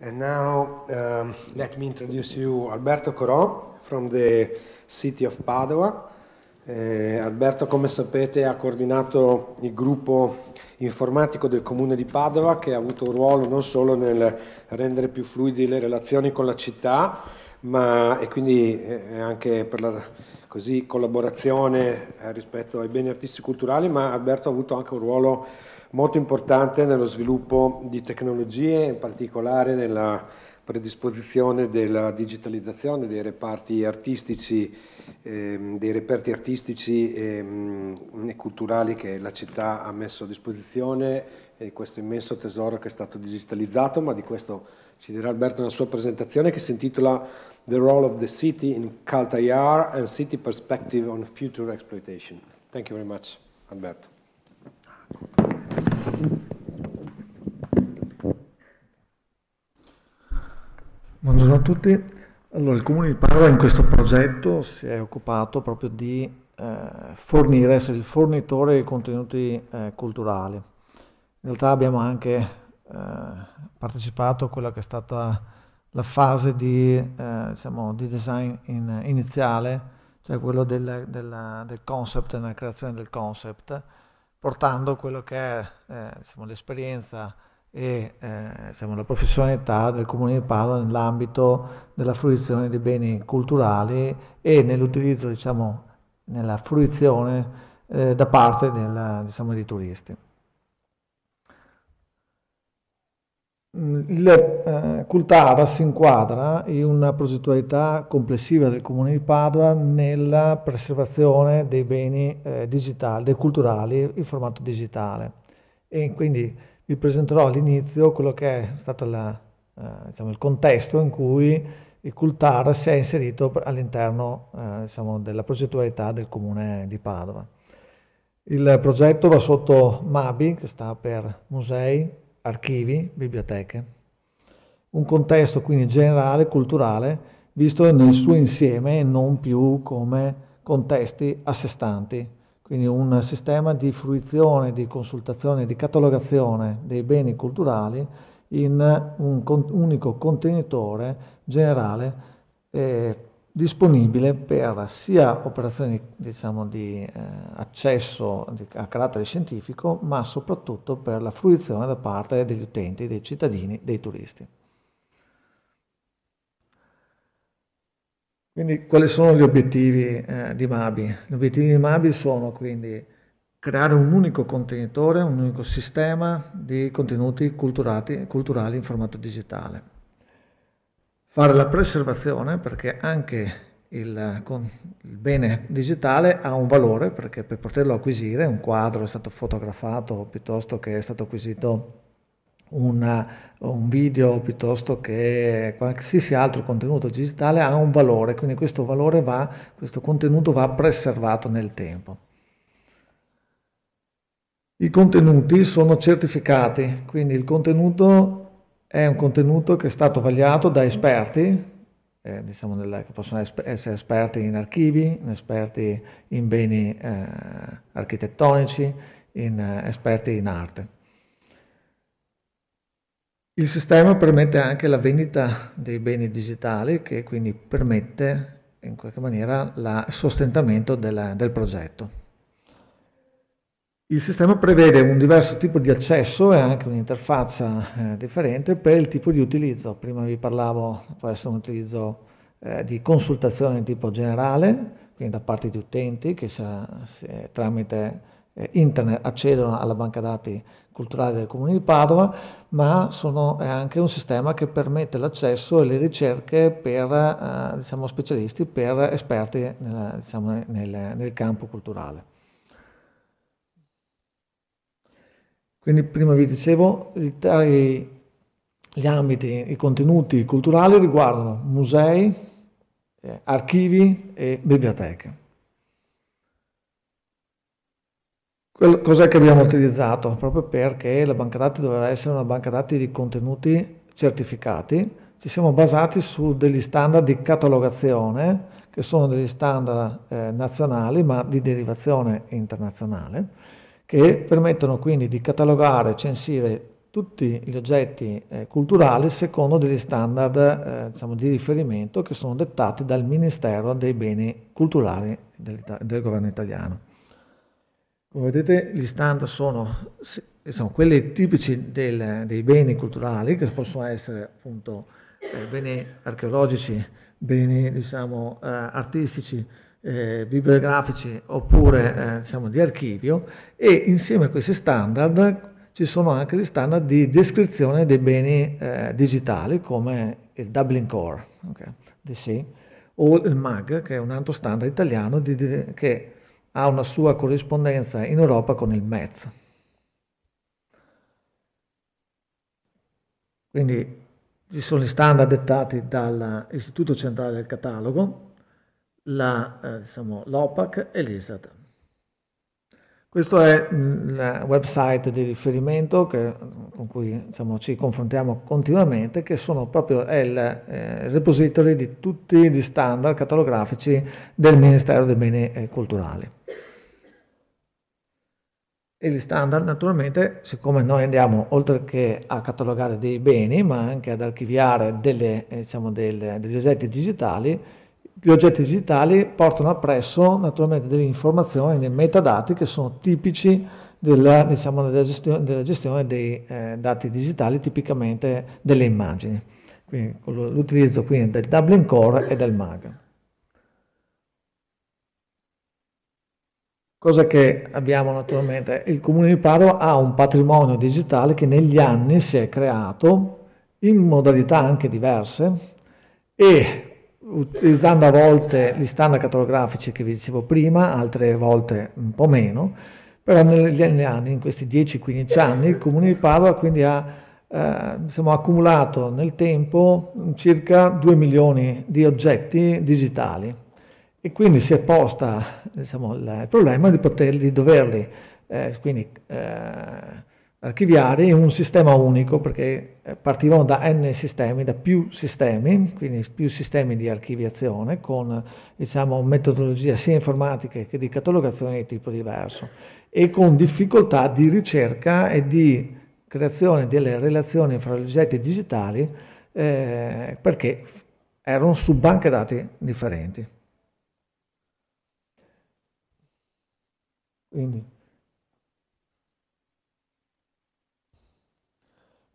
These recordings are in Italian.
And now um, let me introduce you Alberto Corò from the city of Padova. Eh, Alberto, come sapete, ha coordinato il gruppo informatico del comune di Padova che ha avuto un ruolo non solo nel rendere più fluidi le relazioni con la città, ma e quindi eh, anche per la così, collaborazione eh, rispetto ai beni artisti culturali, ma Alberto ha avuto anche un ruolo molto importante nello sviluppo di tecnologie, in particolare nella predisposizione della digitalizzazione dei reparti artistici, ehm, dei reperti artistici ehm, e culturali che la città ha messo a disposizione e questo immenso tesoro che è stato digitalizzato, ma di questo ci dirà Alberto nella sua presentazione che si intitola The Role of the City in Cult IR and City Perspective on Future Exploitation. Thank you very much, Alberto. Buongiorno a tutti. Allora, il Comune di Padova in questo progetto si è occupato proprio di eh, fornire, essere il fornitore di contenuti eh, culturali. In realtà abbiamo anche eh, partecipato a quella che è stata la fase di, eh, diciamo, di design in, iniziale, cioè quello del, della, del concept, nella creazione del concept portando quello che è eh, diciamo, l'esperienza e eh, diciamo, la professionalità del Comune di Padova nell'ambito della fruizione di beni culturali e nell'utilizzo, diciamo, nella fruizione eh, da parte della, diciamo, dei turisti. Il mm, eh, Cultara si inquadra in una progettualità complessiva del Comune di Padova nella preservazione dei beni eh, digitali, dei culturali in formato digitale. E quindi vi presenterò all'inizio quello che è stato la, eh, diciamo, il contesto in cui il Cultara si è inserito all'interno eh, diciamo, della progettualità del Comune di Padova. Il progetto va sotto MABI, che sta per Musei, archivi, biblioteche. Un contesto quindi generale, culturale, visto nel suo insieme e non più come contesti a sé stanti. Quindi un sistema di fruizione, di consultazione, di catalogazione dei beni culturali in un unico contenitore generale. Eh, disponibile per sia operazioni diciamo, di eh, accesso a carattere scientifico, ma soprattutto per la fruizione da parte degli utenti, dei cittadini, dei turisti. Quindi quali sono gli obiettivi eh, di Mabi? Gli obiettivi di Mabi sono quindi creare un unico contenitore, un unico sistema di contenuti culturali in formato digitale fare la preservazione perché anche il, il, bene digitale ha un valore perché per poterlo acquisire, un quadro è stato fotografato piuttosto che è stato acquisito una, un video piuttosto che qualsiasi altro contenuto digitale ha un valore, quindi questo valore va, questo contenuto va preservato nel tempo. I contenuti sono certificati, quindi il contenuto è un contenuto che è stato vagliato da esperti, eh, diciamo nella, che possono essere esperti in archivi, esperti in beni eh, architettonici, in, eh, esperti in arte. Il sistema permette anche la vendita dei beni digitali che quindi permette in qualche maniera il sostentamento della, del progetto. Il sistema prevede un diverso tipo di accesso e anche un'interfaccia eh, differente per il tipo di utilizzo. Prima vi parlavo, può essere un utilizzo eh, di consultazione di tipo generale, quindi da parte di utenti che se, se, tramite eh, internet accedono alla banca dati culturale del Comune di Padova, ma sono, è anche un sistema che permette l'accesso e le ricerche per eh, diciamo, specialisti, per esperti nella, diciamo, nel, nel campo culturale. Quindi prima vi dicevo, gli ambiti, i contenuti culturali riguardano musei, eh, archivi e biblioteche. Cos'è che abbiamo utilizzato? Proprio perché la banca dati doveva essere una banca dati di contenuti certificati, ci siamo basati su degli standard di catalogazione, che sono degli standard eh, nazionali ma di derivazione internazionale, che permettono quindi di catalogare e censire tutti gli oggetti eh, culturali secondo degli standard eh, diciamo, di riferimento che sono dettati dal Ministero dei Beni Culturali del, del governo italiano. Come vedete gli standard sono, sono quelli tipici del, dei beni culturali che possono essere appunto eh, beni archeologici, beni diciamo, eh, artistici, eh, bibliografici oppure eh, diciamo, di archivio e insieme a questi standard ci sono anche gli standard di descrizione dei beni eh, digitali come il Dublin Core okay, DC, o il MAG che è un altro standard italiano di, di, che ha una sua corrispondenza in Europa con il MEZ. Quindi ci sono gli standard dettati dall'Istituto Centrale del Catalogo, la, eh, diciamo, l'OPAC e l'ISAT. Questo è il mm, website di riferimento che, con cui diciamo, ci confrontiamo continuamente, che sono proprio è il eh, repository di tutti gli standard catalografici del Ministero dei Beni eh, Culturali. E gli standard naturalmente, siccome noi andiamo oltre che a catalogare dei beni, ma anche ad archiviare delle, eh, diciamo, delle, degli oggetti digitali, gli oggetti digitali portano appresso naturalmente delle informazioni, dei metadati che sono tipici della, diciamo, della, gestione, della gestione, dei eh, dati digitali, tipicamente delle immagini. Quindi l'utilizzo quindi del Dublin Core e del MAG. Cosa che abbiamo naturalmente, il Comune di Padova ha un patrimonio digitale che negli anni si è creato in modalità anche diverse e utilizzando a volte gli standard catalografici che vi dicevo prima, altre volte un po' meno, però negli anni, in questi 10-15 anni, il Comune di Padova quindi ha eh, diciamo, accumulato nel tempo circa 2 milioni di oggetti digitali e quindi si è posta diciamo, il problema di, poterli, di doverli eh, quindi, eh, archiviare in un sistema unico perché eh, partivano da n sistemi, da più sistemi, quindi più sistemi di archiviazione con diciamo, metodologie sia informatiche che di catalogazione di tipo diverso e con difficoltà di ricerca e di creazione delle relazioni fra oggetti digitali eh, perché erano su banche dati differenti. Quindi.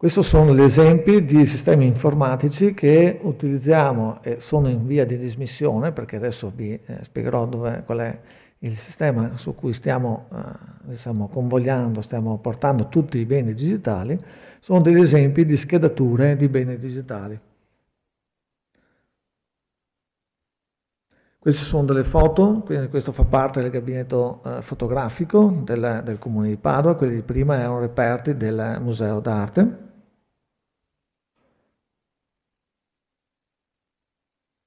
Questi sono gli esempi di sistemi informatici che utilizziamo e sono in via di dismissione, perché adesso vi eh, spiegherò dove, qual è il sistema su cui stiamo eh, diciamo, convogliando, stiamo portando tutti i beni digitali, sono degli esempi di schedature di beni digitali. Queste sono delle foto, quindi questo fa parte del gabinetto eh, fotografico del, del, Comune di Padova, quelli di prima erano reperti del Museo d'Arte.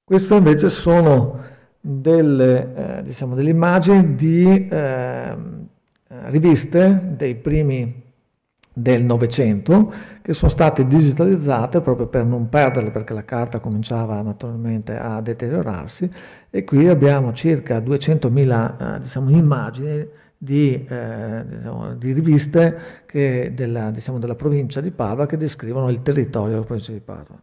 Queste invece sono delle, eh, diciamo, delle immagini di ehm, eh, riviste dei primi del Novecento che sono state digitalizzate proprio per non perderle perché la carta cominciava naturalmente a deteriorarsi e qui abbiamo circa 200.000 eh, diciamo, immagini di, eh, diciamo, di riviste della, diciamo, della provincia di Padova che descrivono il territorio della provincia di Padova.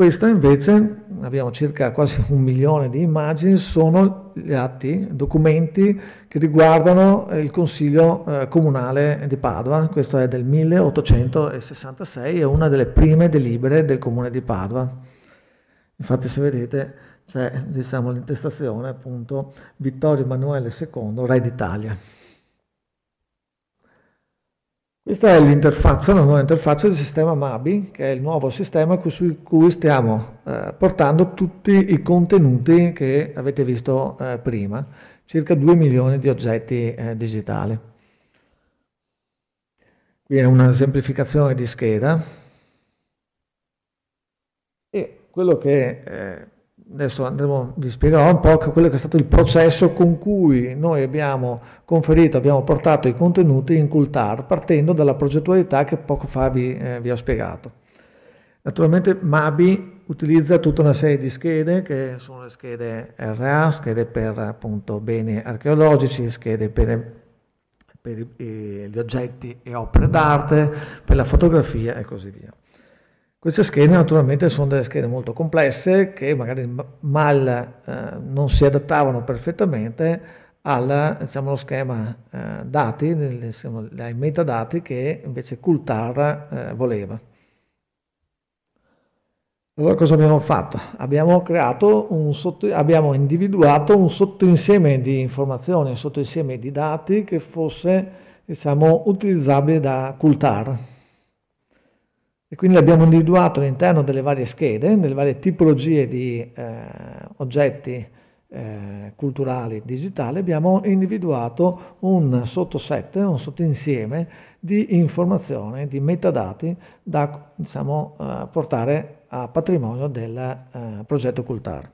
Questa invece, abbiamo circa quasi un milione di immagini, sono gli atti, documenti che riguardano il Consiglio eh, Comunale di Padova, questo è del 1866, è una delle prime delibere del Comune di Padova. Infatti se vedete c'è diciamo, l'intestazione appunto Vittorio Emanuele II, re d'Italia. Questa è l'interfaccia, la nuova interfaccia del sistema MABI, che è il nuovo sistema su cui stiamo eh, portando tutti i contenuti che avete visto eh, prima, circa 2 milioni di oggetti eh, digitali. Qui è una semplificazione di scheda. E quello che eh, adesso andremo, vi spiegherò un po' quello che è stato il processo con cui noi abbiamo conferito, abbiamo portato i contenuti in Cultar partendo dalla progettualità che poco fa vi, eh, vi ho spiegato. Naturalmente Mabi utilizza tutta una serie di schede che sono le schede RA, schede per appunto beni archeologici, schede per, per eh, gli oggetti e opere d'arte, per la fotografia e così via. Queste schede naturalmente sono delle schede molto complesse che magari mal eh, non si adattavano perfettamente allo diciamo, schema eh, dati, nel, diciamo, ai metadati che invece Cultar eh, voleva. Allora cosa abbiamo fatto? Abbiamo, un sotto, abbiamo individuato un sottoinsieme di informazioni, un sottoinsieme di dati che fosse diciamo, utilizzabile da Cultar. E quindi l'abbiamo individuato all'interno delle varie schede, delle varie tipologie di eh, oggetti eh, culturali digitali, abbiamo individuato un sottoset, un sottoinsieme di informazioni, di metadati da diciamo, eh, portare a patrimonio del eh, progetto Cultar.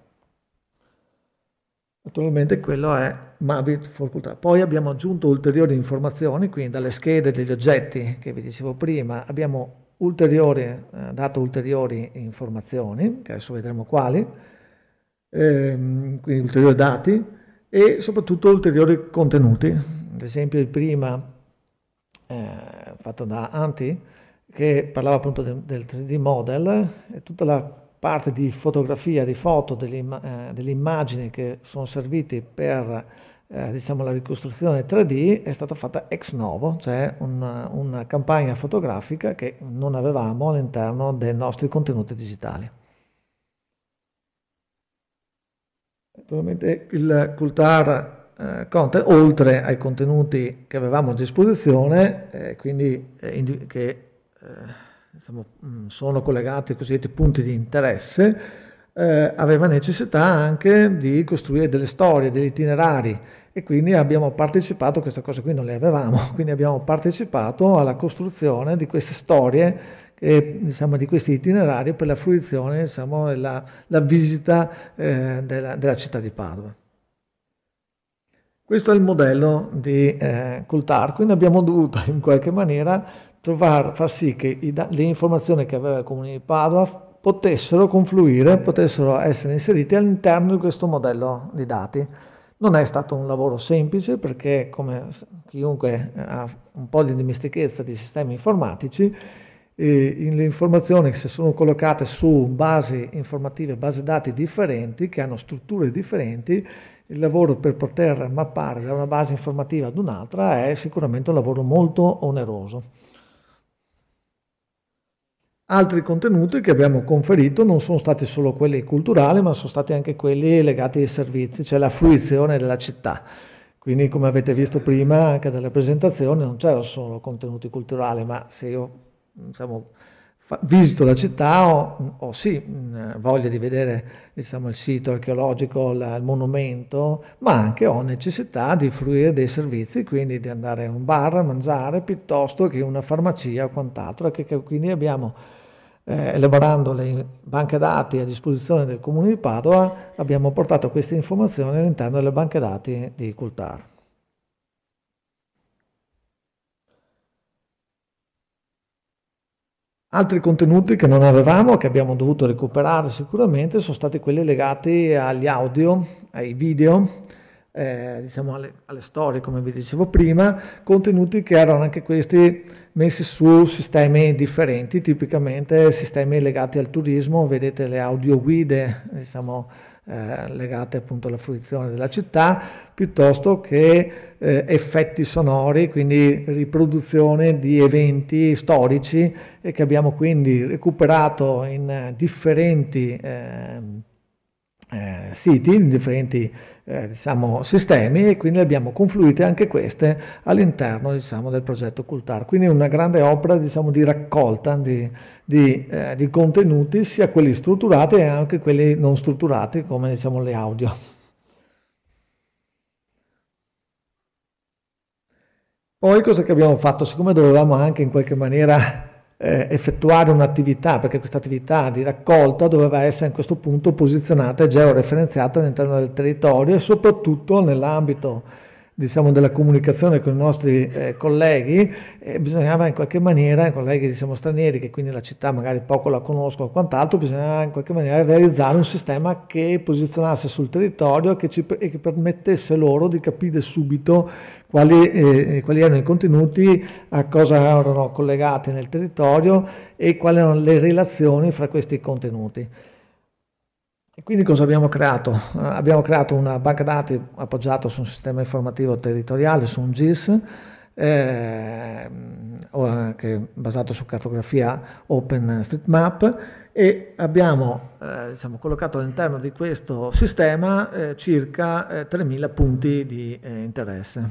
Naturalmente quello è Mavit for Cultar. Poi abbiamo aggiunto ulteriori informazioni, quindi dalle schede degli oggetti che vi dicevo prima abbiamo ulteriore, eh, ha dato ulteriori informazioni, che adesso vedremo quali, ehm, quindi ulteriori dati e soprattutto ulteriori contenuti. Ad esempio il prima eh, fatto da Anti, che parlava appunto de, del 3D model e tutta la parte di fotografia, di foto, delle, eh, delle immagini che sono servite per eh, diciamo, la ricostruzione 3D è stata fatta ex novo, cioè una, una, campagna fotografica che non avevamo all'interno dei nostri contenuti digitali. Naturalmente il Cultar eh, Content, oltre ai contenuti che avevamo a disposizione, eh, quindi eh, che eh, diciamo, mm, sono collegati ai cosiddetti punti di interesse, eh, aveva necessità anche di costruire delle storie, degli itinerari e quindi abbiamo partecipato, questa cosa qui non le avevamo, quindi abbiamo partecipato alla costruzione di queste storie, che, diciamo, di questi itinerari per la fruizione, diciamo, la, la visita eh, della, della città di Padova. Questo è il modello di eh, Coulthard, quindi abbiamo dovuto in qualche maniera trovare, far sì che i, le informazioni che aveva il comune di Padova potessero confluire, potessero essere inseriti all'interno di questo modello di dati. Non è stato un lavoro semplice perché come chiunque ha un po' di dimestichezza di sistemi informatici, le informazioni che si sono collocate su basi informative, basi dati differenti, che hanno strutture differenti, il lavoro per poter mappare da una base informativa ad un'altra è sicuramente un lavoro molto oneroso. Altri contenuti che abbiamo conferito non sono stati solo quelli culturali, ma sono stati anche quelli legati ai servizi, cioè la fruizione della città. Quindi, come avete visto prima anche dalle presentazione, non c'erano solo contenuti culturali, ma se io diciamo, visito la città ho, ho sì mm, voglia di vedere diciamo, il sito archeologico, la, il monumento, ma anche ho necessità di fruire dei servizi, quindi di andare a un bar a mangiare piuttosto che una farmacia o quant'altro. Che, che, quindi abbiamo, eh, elaborando le banche dati a disposizione del Comune di Padova, abbiamo portato queste informazioni all'interno delle banche dati di Cultar. Altri contenuti che non avevamo che abbiamo dovuto recuperare sicuramente sono stati quelli legati agli audio, ai video, eh, diciamo alle, alle, storie come vi dicevo prima, contenuti che erano anche questi messi su sistemi differenti, tipicamente sistemi legati al turismo, vedete le audioguide, diciamo eh, legate appunto alla fruizione della città, piuttosto che eh, effetti sonori, quindi riproduzione di eventi storici eh, che abbiamo quindi recuperato in differenti ehm, eh, siti, in differenti eh, diciamo, sistemi e quindi abbiamo confluite anche queste all'interno diciamo, del progetto Cultar. Quindi una grande opera diciamo, di raccolta di, di, eh, di, contenuti, sia quelli strutturati che anche quelli non strutturati come diciamo, le audio. Poi cosa che abbiamo fatto? Siccome dovevamo anche in qualche maniera eh, effettuare un'attività, perché questa attività di raccolta doveva essere in questo punto posizionata e georeferenziata all'interno del territorio e soprattutto nell'ambito diciamo, della comunicazione con i nostri eh, colleghi, eh, bisognava in qualche maniera, colleghi diciamo, stranieri che quindi la città magari poco la conoscono o quant'altro, bisognava in qualche maniera realizzare un sistema che posizionasse sul territorio e che, ci, e che permettesse loro di capire subito quali, eh, quali, erano i contenuti, a cosa erano collegati nel territorio e quali erano le relazioni fra questi contenuti. E quindi cosa abbiamo creato? Uh, abbiamo creato una banca dati appoggiata su un sistema informativo territoriale, su un GIS, ehm, eh, che è basato su cartografia OpenStreetMap e abbiamo eh, diciamo, collocato all'interno di questo sistema eh, circa 3.000 eh, punti di eh, interesse.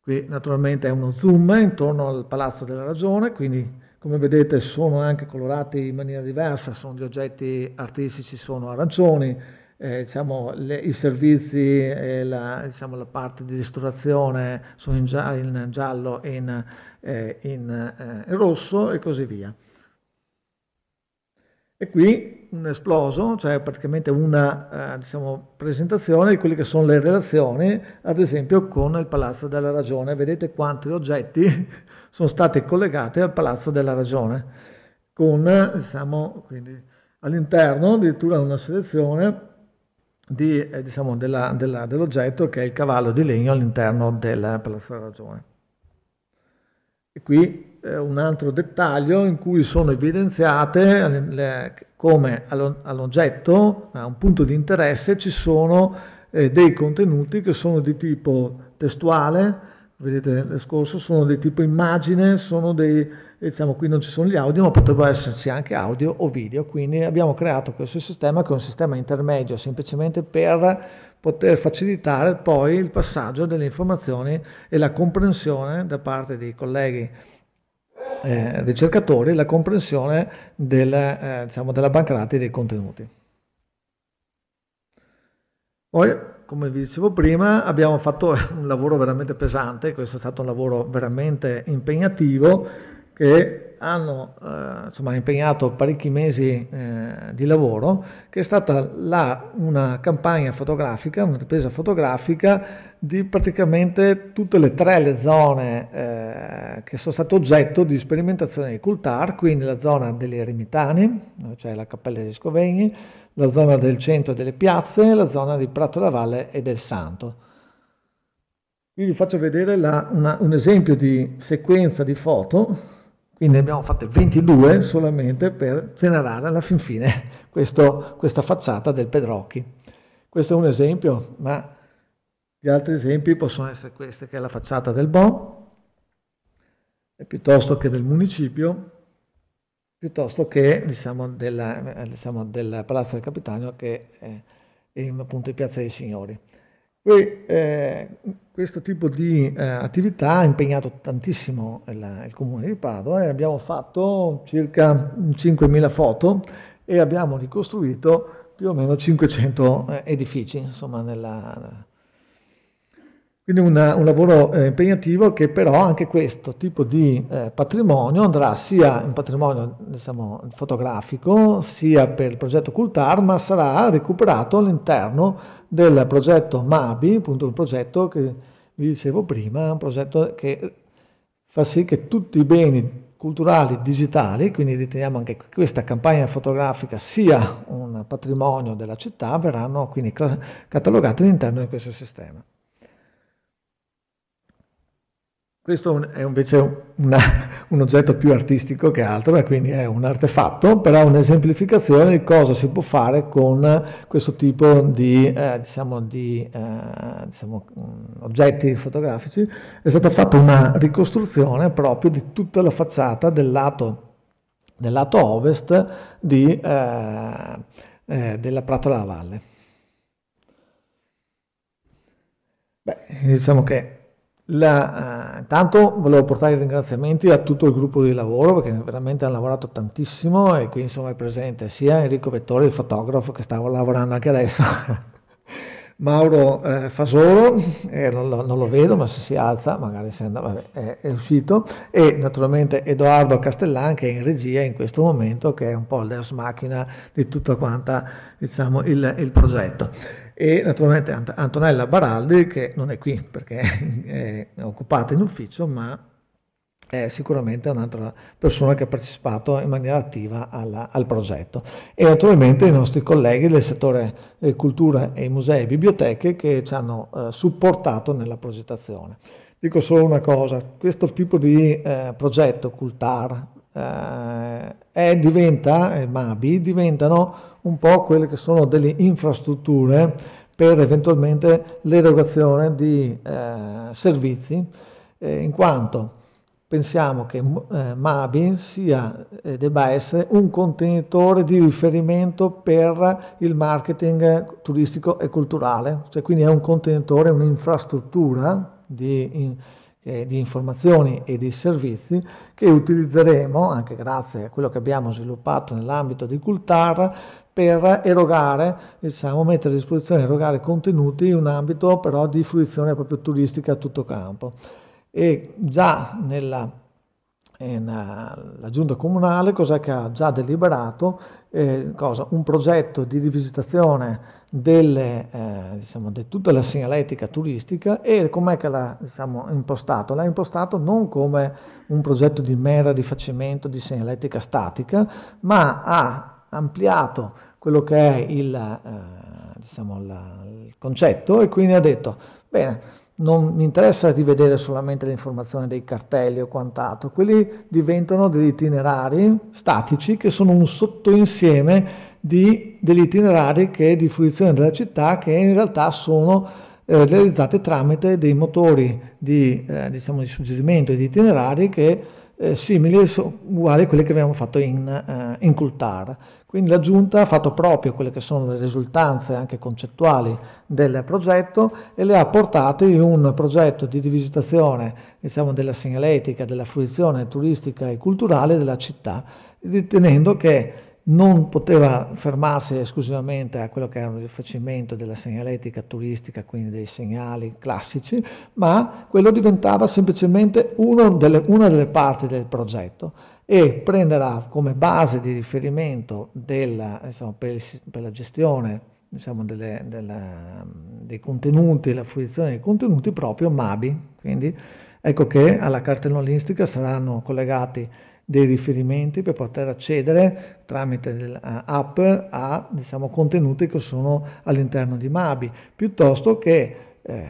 Qui naturalmente è uno zoom intorno al Palazzo della Ragione, quindi come vedete sono anche colorati in maniera diversa, sono gli oggetti artistici sono arancioni, eh, diciamo, le, i servizi e la, diciamo, la, parte di ristorazione sono in, gia- in giallo e in, eh, in eh, rosso e così via. E qui un esploso, cioè praticamente una eh, diciamo, presentazione di quelle che sono le relazioni, ad esempio con il Palazzo della Ragione. Vedete quanti oggetti sono stati collegati al Palazzo della Ragione, con diciamo, quindi, all'interno addirittura una selezione di, eh, diciamo, della, della, dell'oggetto che è il cavallo di legno all'interno del Palazzo della Ragione. E qui un altro dettaglio in cui sono evidenziate le, come all'oggetto, a un punto di interesse, ci sono eh, dei contenuti che sono di tipo testuale, vedete nel scorso, sono di tipo immagine, sono dei, eh, diciamo qui non ci sono gli audio, ma potrebbero esserci anche audio o video, quindi abbiamo creato questo sistema che è un sistema intermedio, semplicemente per poter facilitare poi il passaggio delle informazioni e la comprensione da parte dei colleghi eh, ricercatori la comprensione del, eh, diciamo, della banca dati dei contenuti. Poi, come vi dicevo prima, abbiamo fatto un lavoro veramente pesante, questo è stato un lavoro veramente impegnativo che hanno eh, insomma, impegnato parecchi mesi eh, di lavoro, che è stata la, una campagna fotografica, una ripresa fotografica di praticamente tutte le tre le zone eh, che sono state oggetto di sperimentazione di Cultar, quindi la zona degli Eremitani, cioè la Cappella degli Scovegni, la zona del centro delle piazze, la zona di Prato da Valle e del Santo. Io vi faccio vedere la, una, un esempio di sequenza di foto quindi ne abbiamo fatte 22 solamente per generare alla fin fine questo, questa facciata del Pedrocchi. Questo è un esempio, ma gli altri esempi possono essere questi, che è la facciata del Bo, piuttosto che del municipio, piuttosto che diciamo, della, diciamo, della Palazzo del Capitano che è appunto in Piazza dei Signori. E, eh, questo tipo di eh, attività ha impegnato tantissimo il, il comune di Padova e abbiamo fatto circa 5.000 foto e abbiamo ricostruito più o meno 500 eh, edifici, insomma, nella, quindi una, un lavoro eh, impegnativo che però anche questo tipo di eh, patrimonio andrà sia in patrimonio diciamo, fotografico sia per il progetto Cultar, ma sarà recuperato all'interno del progetto MABI, appunto il progetto che vi dicevo prima, un progetto che fa sì che tutti i beni culturali digitali, quindi riteniamo anche questa campagna fotografica sia un patrimonio della città, verranno quindi catalogati all'interno di questo sistema. Questo è invece una, un oggetto più artistico che altro, e quindi è un artefatto, però un'esemplificazione di cosa si può fare con questo tipo di, eh, diciamo, di eh, diciamo, mm, oggetti fotografici. È stata fatta una ricostruzione proprio di tutta la facciata del lato, del lato ovest di, eh, eh della Prato della Valle. Beh, diciamo che la, eh, intanto volevo portare i ringraziamenti a tutto il gruppo di lavoro perché veramente hanno lavorato tantissimo e qui insomma è presente sia Enrico Vettori, il fotografo che stavo lavorando anche adesso, Mauro eh, Fasolo, eh, non, lo, non, lo, vedo ma se si alza magari se andava, vabbè, è, è, uscito, e naturalmente Edoardo Castellan che è in regia in questo momento che è un po' il deus machina di tutto quanta diciamo, il, il progetto e naturalmente Ant- Antonella Baraldi che non è qui perché è occupata in ufficio ma è sicuramente un'altra persona che ha partecipato in maniera attiva alla, al progetto e naturalmente i nostri colleghi del settore eh, cultura e musei e biblioteche che ci hanno eh, supportato nella progettazione. Dico solo una cosa, questo tipo di eh, progetto, Cultar, eh, diventa, eh, MABI, diventano un po' quelle che sono delle infrastrutture per eventualmente l'erogazione di eh, servizi, eh, in quanto pensiamo che eh, MABI sia, eh, debba essere un contenitore di riferimento per il marketing turistico e culturale, cioè quindi è un contenitore, un'infrastruttura di... In, eh, di informazioni e di servizi che utilizzeremo, anche grazie a quello che abbiamo sviluppato nell'ambito di Cultar, per erogare, diciamo, mettere a disposizione, erogare contenuti in un ambito però di fruizione proprio turistica a tutto campo. E già nella la giunta comunale ha già deliberato eh, un progetto di rivisitazione delle, eh, diciamo, di tutta la segnaletica turistica e com'è che l'ha diciamo, impostato? L'ha impostato non come un progetto di mera rifacimento di segnaletica statica, ma ha ampliato quello che è il, eh, diciamo, la, il concetto e quindi ha detto, bene, non mi interessa di vedere solamente le informazioni dei cartelli o quant'altro, quelli diventano degli itinerari statici che sono un sottoinsieme di, degli itinerari che, di fruizione della città che in realtà sono eh, realizzati tramite dei motori di, eh, diciamo, di suggerimento di itinerari che eh, simili, uguali a quelli che abbiamo fatto in, eh, in Cultar quindi la Giunta ha fatto proprio quelle che sono le risultanze anche concettuali del progetto e le ha portate in un progetto di rivisitazione diciamo, della segnaletica, della fruizione turistica e culturale della città, ritenendo che non poteva fermarsi esclusivamente a quello che era un rifacimento della segnaletica turistica, quindi dei segnali classici, ma quello diventava semplicemente delle, una delle parti del progetto e prenderà come base di riferimento della, insomma, per, per, la gestione diciamo, delle, della, dei contenuti, la fruizione dei contenuti proprio Mabi. Quindi ecco che alla cartellonistica saranno collegati dei riferimenti per poter accedere tramite eh, app a diciamo, contenuti che sono all'interno di Mabi, piuttosto che eh,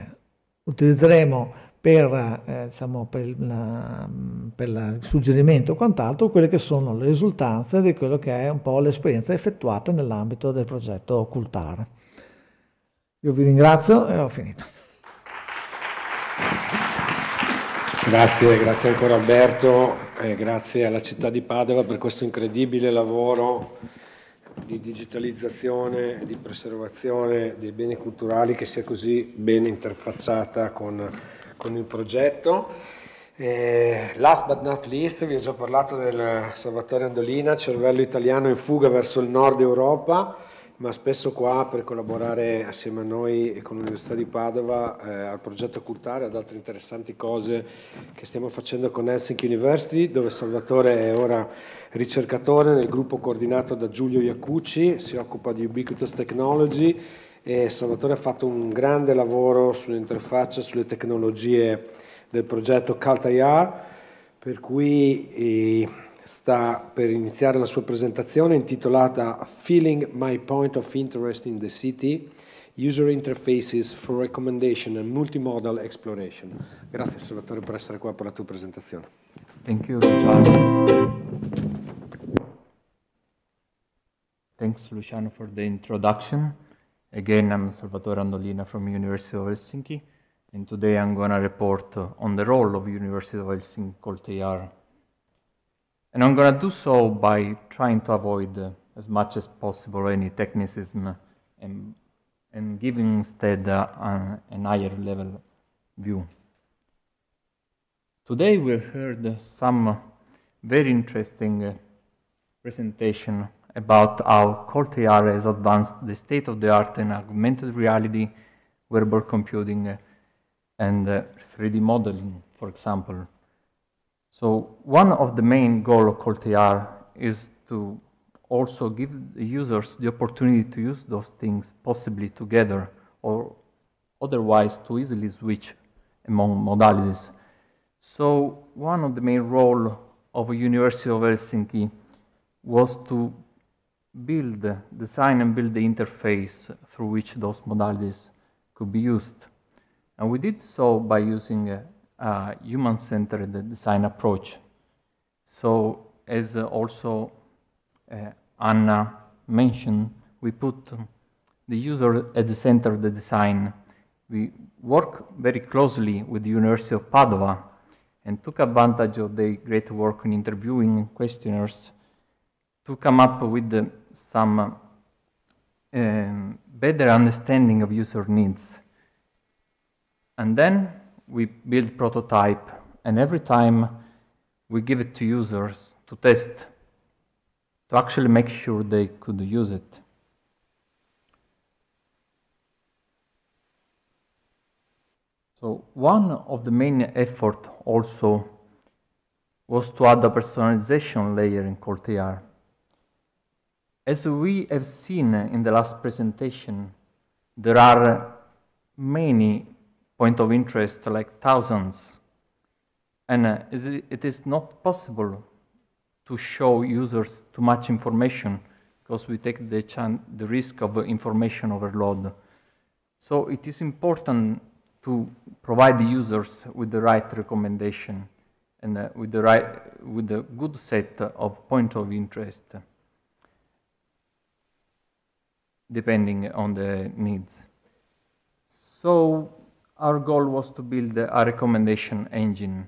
utilizzeremo per, eh, diciamo, per, la, per, il suggerimento o quant'altro quelle che sono le risultanze di quello che è un po' l'esperienza effettuata nell'ambito del progetto Cultare. Io vi ringrazio e ho finito. Grazie, grazie ancora Alberto e grazie alla città di Padova per questo incredibile lavoro di digitalizzazione, e di preservazione dei beni culturali che si è così ben interfacciata con con il progetto. E last but not least, vi ho già parlato del Salvatore Andolina, cervello italiano in fuga verso il nord Europa, ma spesso qua per collaborare assieme a noi e con l'Università di Padova eh, al progetto Curtare e ad altre interessanti cose che stiamo facendo con Helsinki University, dove Salvatore è ora ricercatore nel gruppo coordinato da Giulio Iacucci, si occupa di Ubiquitous Technology e Salvatore ha fatto un grande lavoro sull'interfaccia, sulle tecnologie del progetto CaltIR, per cui sta per iniziare la sua presentazione intitolata Feeling My Point of Interest in the City, User Interfaces for Recommendation and Multimodal Exploration. Grazie Salvatore per essere qua per la tua presentazione. Thank you, Luciano. Thanks, Luciano, for the introduction. Again, I'm Salvatore Andolina from University of Helsinki, and today I'm going to report on the role of University of Helsinki called AR. And I'm going to do so by trying to avoid uh, as much as possible any technicism and, and giving instead uh, an, an higher level view. Today we heard some very interesting uh, presentation about how Colt AR has advanced the state of the art in augmented reality, wearable computing, uh, and 3D uh, modeling, for example. So one of the main goal of Colt AR is to also give the users the opportunity to use those things possibly together or otherwise to easily switch among modalities. So one of the main role of the University of Helsinki was to build, design and build the interface through which those modalities could be used. And we did so by using a, a human-centered design approach. So as also uh, Anna mentioned, we put the user at the center of the design. We worked very closely with the University of Padua and took advantage of the great work in interviewing questionnaires to come up with the some um, better understanding of user needs. And then we build prototype, and every time we give it to users to test, to actually make sure they could use it. So one of the main effort also was to add a personalization layer in CoreTR. As we have seen in the last presentation, there are many points of interest, like thousands, and uh, it is not possible to show users too much information because we take the, the risk of information overload. So it is important to provide the users with the right recommendation and uh, with, the right, with the good set of point of interest depending on the needs. So our goal was to build a recommendation engine.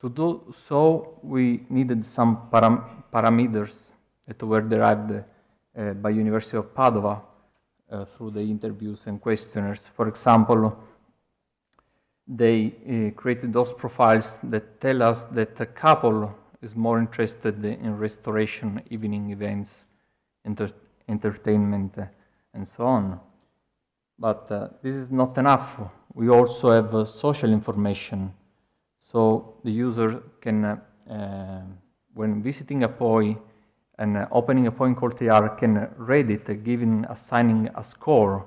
To do so, we needed some param parameters that were derived uh, by University of Padua uh, through the interviews and questionnaires. For example, they uh, created those profiles that tell us that a couple is more interested in restoration evening events, enter entertainment, and so on. But uh, this is not enough. We also have uh, social information. So the user can, uh, when visiting a POI, and opening a point called TR can rate it, giving assigning a score,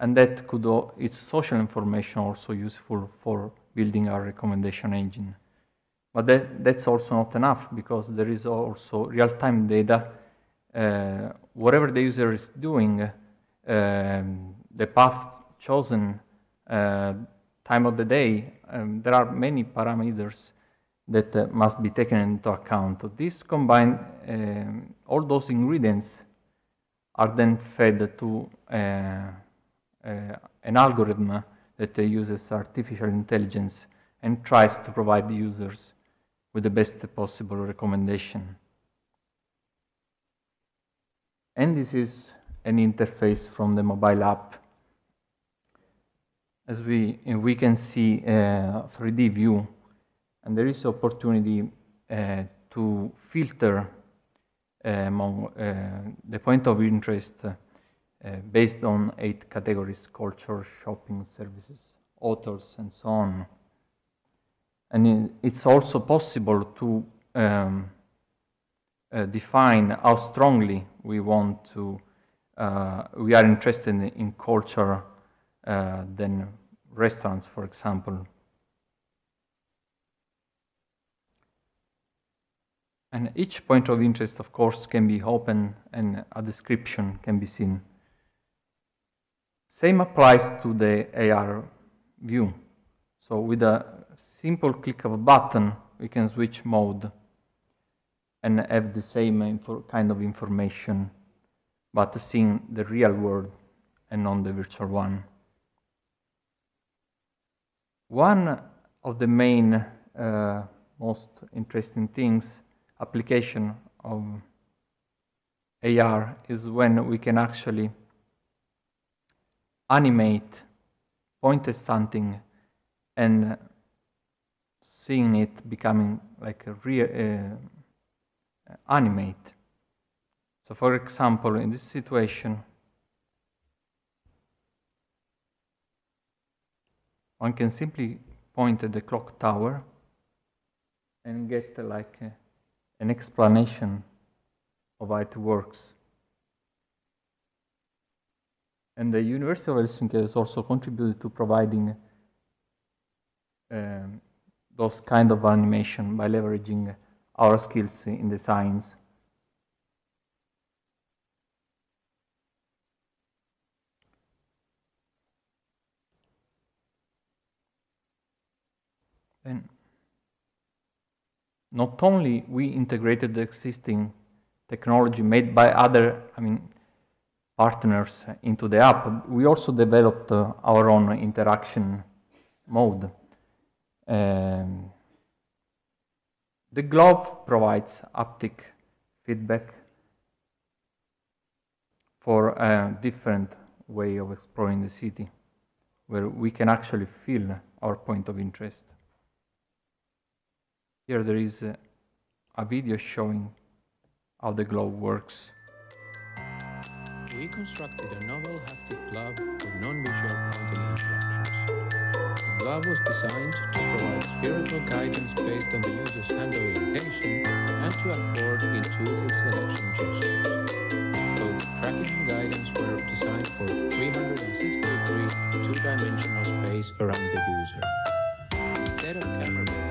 and that could its social information also useful for building our recommendation engine. But that, that's also not enough because there is also real-time data uh, whatever the user is doing, uh, um, the path chosen, uh, time of the day, um, there are many parameters that uh, must be taken into account. This combined, um, all those ingredients are then fed to uh, an algorithm that uses artificial intelligence and tries to provide the users with the best possible recommendation and this is an interface from the mobile app. As we, we can see a uh, 3D view, and there is opportunity uh, to filter uh, among uh, the point of interest uh, based on eight categories, culture, shopping, services, authors, and so on. And it's also possible to um, uh, define how strongly we want to, uh, we are interested in, in culture uh, than restaurants, for example. And each point of interest, of course, can be open and a description can be seen. Same applies to the AR view. So with a simple click of a button, we can switch mode and have the same kind of information, but seeing the real world and not the virtual one. One of the main, uh, most interesting things, application of AR is when we can actually animate, point at something, and seeing it becoming like a real. Uh, animate. So for example, in this situation, one can simply point at the clock tower and get like a, an explanation of how it works. And the University of Helsinki has also contributed to providing um, those kind of animation by leveraging our skills in the science. And not only we integrated the existing technology made by other, I mean, partners into the app, we also developed uh, our own interaction mode. Um, the globe provides optic feedback for a different way of exploring the city, where we can actually feel our point of interest. Here there is a, a video showing how the globe works. We constructed a novel haptic globe for non-visual pointing interactions club was designed to provide spherical guidance based on the user's hand orientation and to afford intuitive selection gestures. Both tracking and guidance were designed for 360-degree two-dimensional space around the user. Instead of camera-based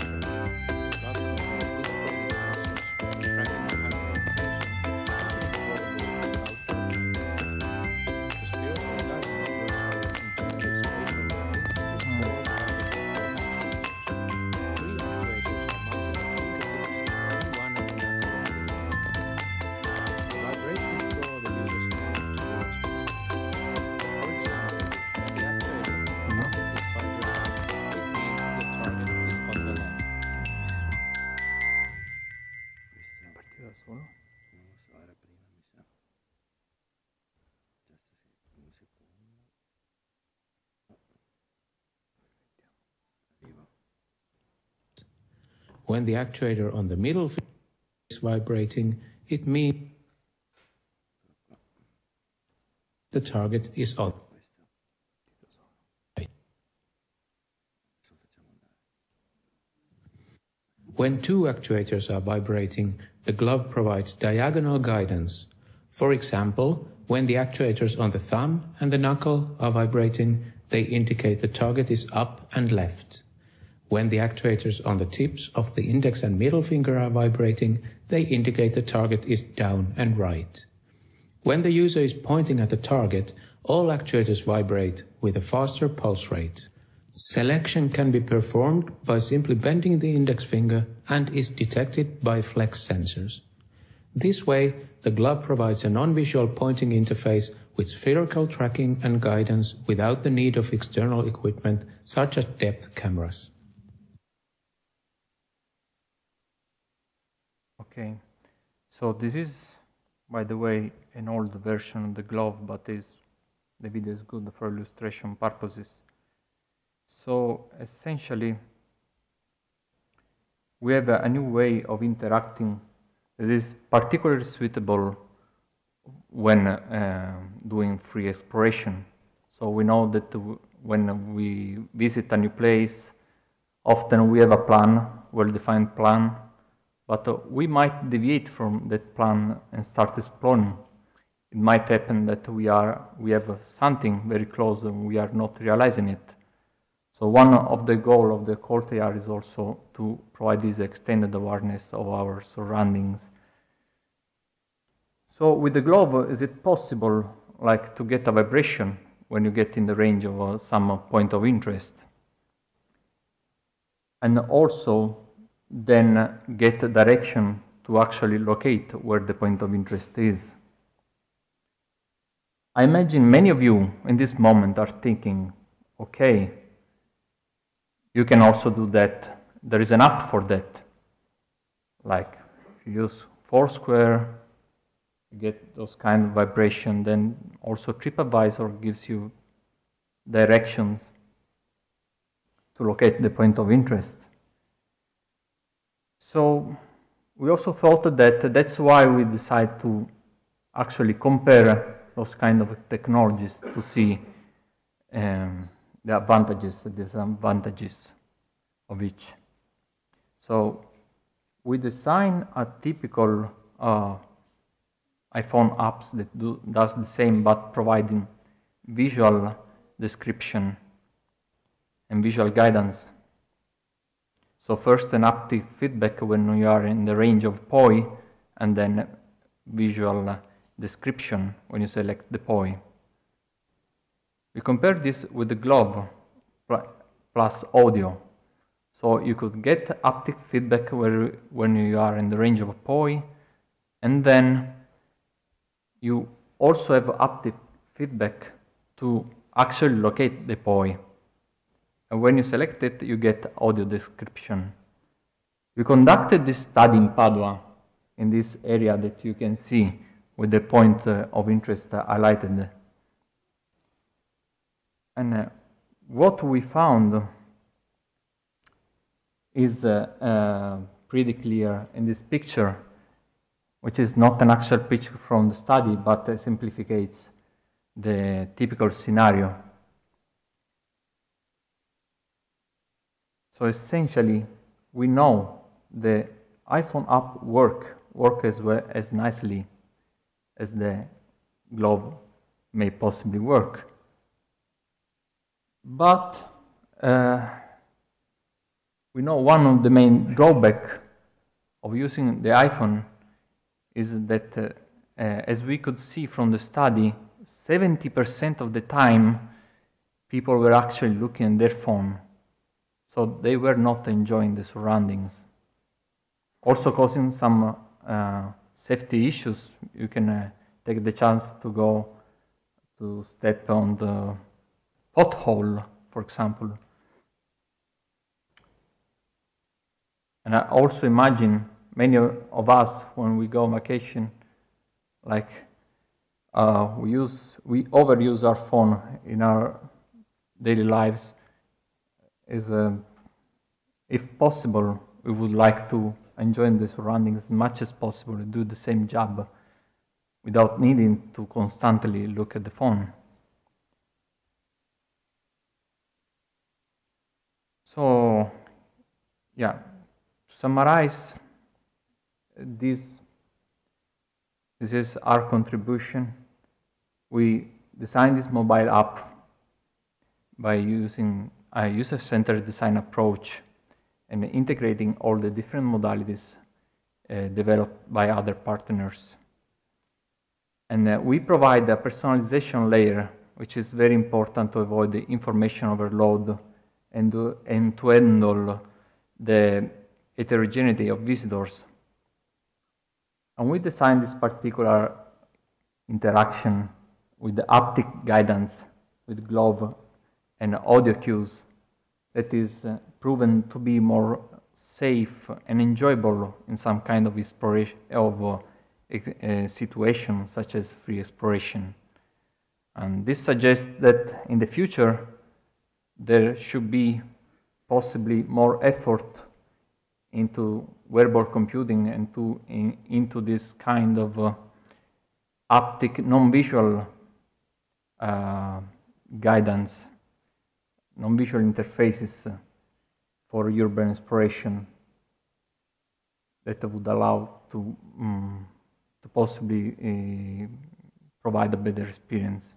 when the actuator on the middle is vibrating, it means the target is on. When two actuators are vibrating, the glove provides diagonal guidance. For example, when the actuators on the thumb and the knuckle are vibrating, they indicate the target is up and left. When the actuators on the tips of the index and middle finger are vibrating, they indicate the target is down and right. When the user is pointing at the target, all actuators vibrate with a faster pulse rate. Selection can be performed by simply bending the index finger and is detected by flex sensors. This way, the glove provides a non-visual pointing interface with spherical tracking and guidance without the need of external equipment such as depth cameras. Okay, so this is, by the way, an old version of the glove, but is the video is good for illustration purposes. So essentially, we have a new way of interacting that is particularly suitable when uh, doing free exploration. So we know that when we visit a new place, often we have a plan, well-defined plan, but uh, we might deviate from that plan and start exploring. It might happen that we, are, we have something very close and we are not realizing it. So one of the goal of the Court is also to provide this extended awareness of our surroundings. So with the glove, is it possible like to get a vibration when you get in the range of uh, some point of interest? And also, then get direction to actually locate where the point of interest is. I imagine many of you in this moment are thinking, okay, you can also do that. There is an app for that. Like if you use Foursquare, you get those kind of vibration. Then also TripAdvisor gives you directions to locate the point of interest. So we also thought that that's why we decided to actually compare those kind of technologies to see um, the advantages and disadvantages of each. So we design a typical uh, iPhone apps that do, does the same but providing visual description and visual guidance so first an haptic feedback when you are in the range of poi, and then visual uh, description when you select the poi. We compare this with the globe plus audio. So you could get haptic feedback where, when you are in the range of poi, and then you also have haptic feedback to actually locate the poi. And when you select it, you get audio description. We conducted this study in Padua, in this area that you can see with the point uh, of interest uh, highlighted. And uh, what we found is pretty clear in this picture, which is not an actual picture from the study, but simplifies the typical scenario So essentially, we know the iPhone app work work as well as nicely as the glove may possibly work. But uh, we know one of the main drawback of using the iPhone is that, uh, uh, as we could see from the study, 70% of the time people were actually looking at their phone so they were not enjoying the surroundings. Also causing some uh, safety issues. You can uh, take the chance to go to step on the pothole, for example. And I also imagine many of us when we go on vacation, like uh, we use, we overuse our phone in our daily lives is, uh, if possible, we would like to enjoy the surroundings as much as possible and do the same job without needing to constantly look at the phone. So, yeah, to summarize, this, this is our contribution. We designed this mobile app by using a user-centered design approach and integrating all the different modalities uh, developed by other partners. And uh, we provide a personalization layer, which is very important to avoid the information overload and, and to handle the heterogeneity of visitors. And we designed this particular interaction with the haptic guidance with Glove and audio cues that is uh, proven to be more safe and enjoyable in some kind of exploration of uh, uh, situation such as free exploration. And this suggests that in the future there should be possibly more effort into wearable computing and to in, into this kind of uh, optic non-visual uh, guidance non-visual interfaces for urban exploration that would allow to, um, to possibly uh, provide a better experience.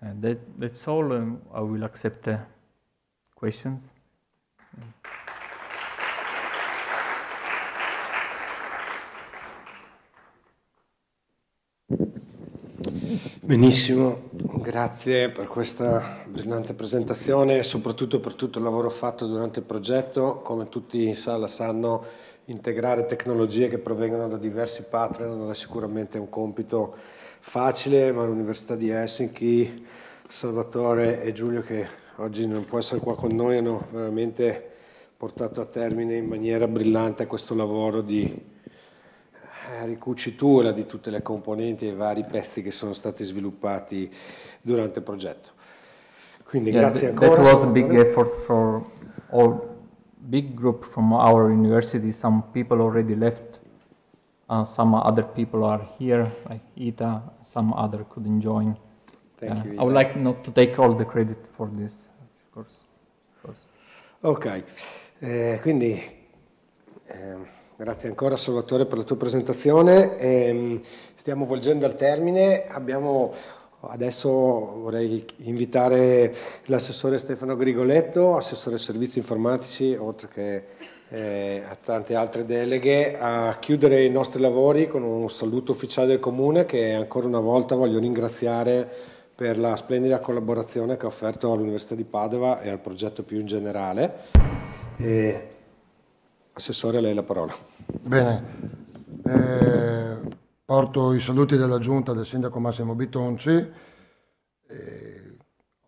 And uh, that, that's all. Um, I will accept uh, questions. Benissimo, grazie per questa brillante presentazione e soprattutto per tutto il lavoro fatto durante il progetto. Come tutti in sala sanno, integrare tecnologie che provengono da diversi partner non è sicuramente un compito facile, ma l'Università di Helsinki, Salvatore e Giulio che oggi non può essere qua con noi hanno veramente portato a termine in maniera brillante questo lavoro di eh, ricucitura di tutte le componenti e i vari pezzi che sono stati sviluppati durante il progetto. Quindi yeah, grazie ancora. That was a big effort for all big group from our university. Some people already left, uh, some other people are here, like Ita, some other couldn't join. Thank uh, you. I would like not to take all the credit for this, of course. Of course. Ok, eh, quindi eh, Grazie ancora Salvatore per la tua presentazione. Ehm, stiamo volgendo al termine, abbiamo Adesso vorrei invitare l'assessore Stefano Grigoletto, assessore servizi informatici, oltre che eh, a tante altre deleghe, a chiudere i nostri lavori con un saluto ufficiale del Comune che ancora una volta voglio ringraziare per la splendida collaborazione che ha offerto all'Università di Padova e al progetto più in generale. E Assessore, a lei la parola. Bene, eh, porto i saluti della Giunta del Sindaco Massimo Bitonci. Eh,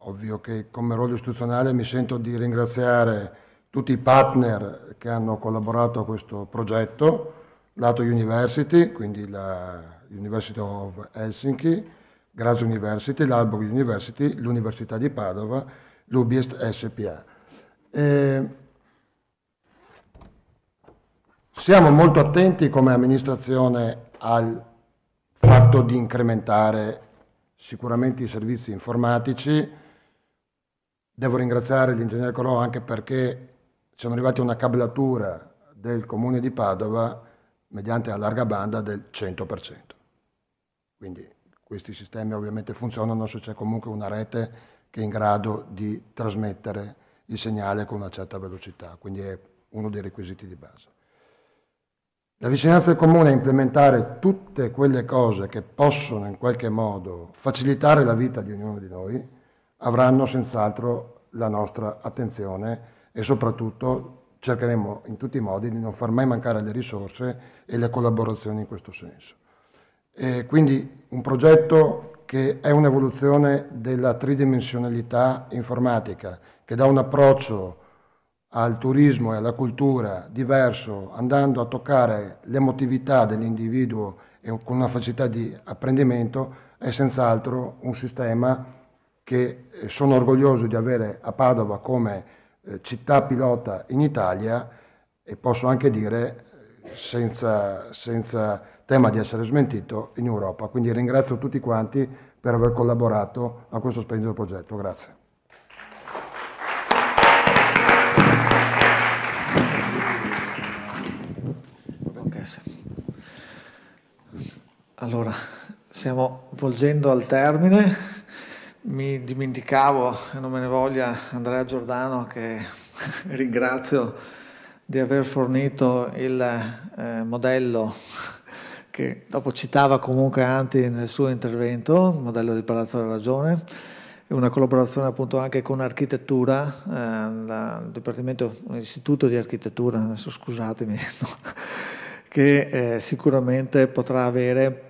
ovvio che come ruolo istituzionale mi sento di ringraziare tutti i partner che hanno collaborato a questo progetto, lato University, quindi la University of Helsinki, Graz University, l'Albo University, l'Università di Padova, l'UBIEST SPA. Eh, siamo molto attenti come amministrazione al fatto di incrementare sicuramente i servizi informatici. Devo ringraziare l'ingegnere Colò anche perché siamo arrivati a una cablatura del comune di Padova mediante la larga banda del 100%. Quindi questi sistemi ovviamente funzionano se c'è comunque una rete che è in grado di trasmettere il segnale con una certa velocità, quindi è uno dei requisiti di base. La vicinanza del comune a implementare tutte quelle cose che possono in qualche modo facilitare la vita di ognuno di noi, avranno senz'altro la nostra attenzione e soprattutto cercheremo in tutti i modi di non far mai mancare le risorse e le collaborazioni in questo senso. E quindi un progetto che è un'evoluzione della tridimensionalità informatica, che dà un approccio al turismo e alla cultura diverso, andando a toccare l'emotività dell'individuo e con una facilità di apprendimento, è senz'altro un sistema che eh, sono orgoglioso di avere a Padova come eh, città pilota in Italia e posso anche dire senza, senza tema di essere smentito in Europa. Quindi ringrazio tutti quanti per aver collaborato a questo splendido progetto. Grazie. Allora, stiamo volgendo al termine. Mi dimenticavo, e non me ne voglia, Andrea Giordano, che ringrazio di aver fornito il eh, modello che dopo citava comunque Anti nel suo intervento, il modello di Palazzo della Ragione, una collaborazione appunto anche con Architettura, eh, la, il Dipartimento, l'Istituto di Architettura, adesso scusatemi, no? che eh, sicuramente potrà avere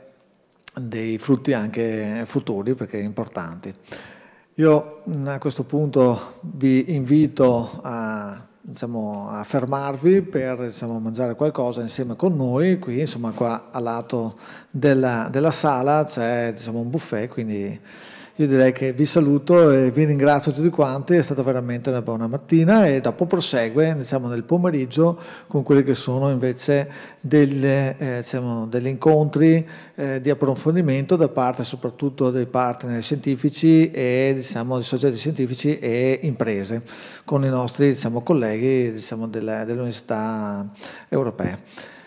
dei frutti anche futuri perché importanti. Io mm, a questo punto vi invito a, diciamo, a fermarvi per diciamo, mangiare qualcosa insieme con noi, qui insomma qua a lato della, della sala c'è diciamo, un buffet, quindi io direi che vi saluto e vi ringrazio tutti quanti, è stata veramente una buona mattina e dopo prosegue diciamo, nel pomeriggio con quelli che sono invece delle, eh, diciamo, degli incontri eh, di approfondimento da parte soprattutto dei partner scientifici e diciamo, dei soggetti scientifici e imprese con i nostri colleghi delle università europee.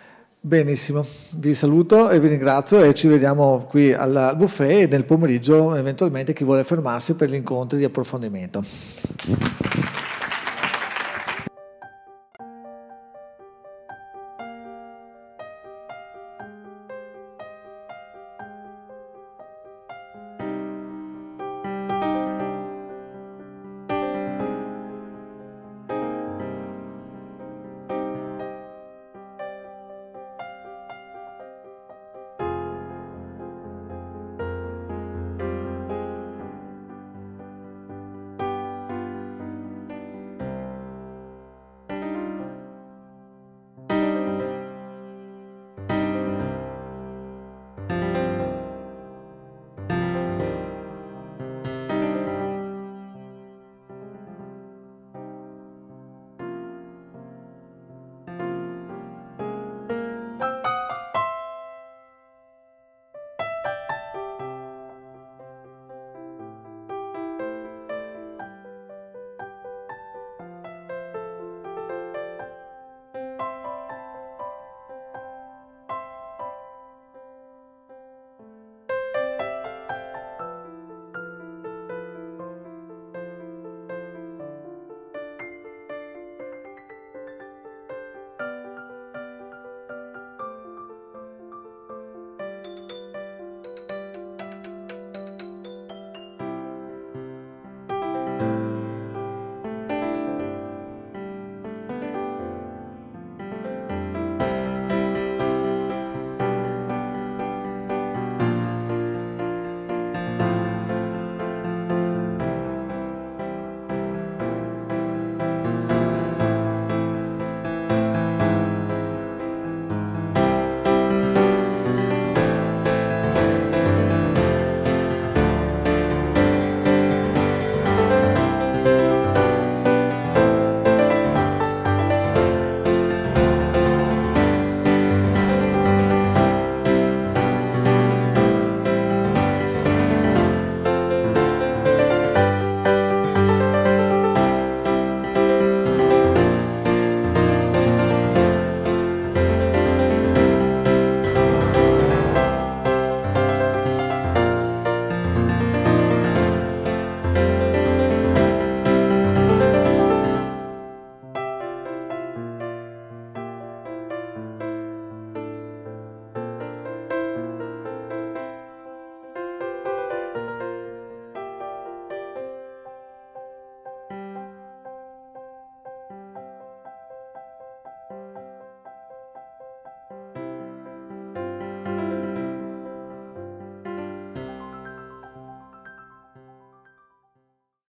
Benissimo, vi saluto e vi ringrazio e ci vediamo qui al buffet e nel pomeriggio eventualmente chi vuole fermarsi per gli incontri di approfondimento.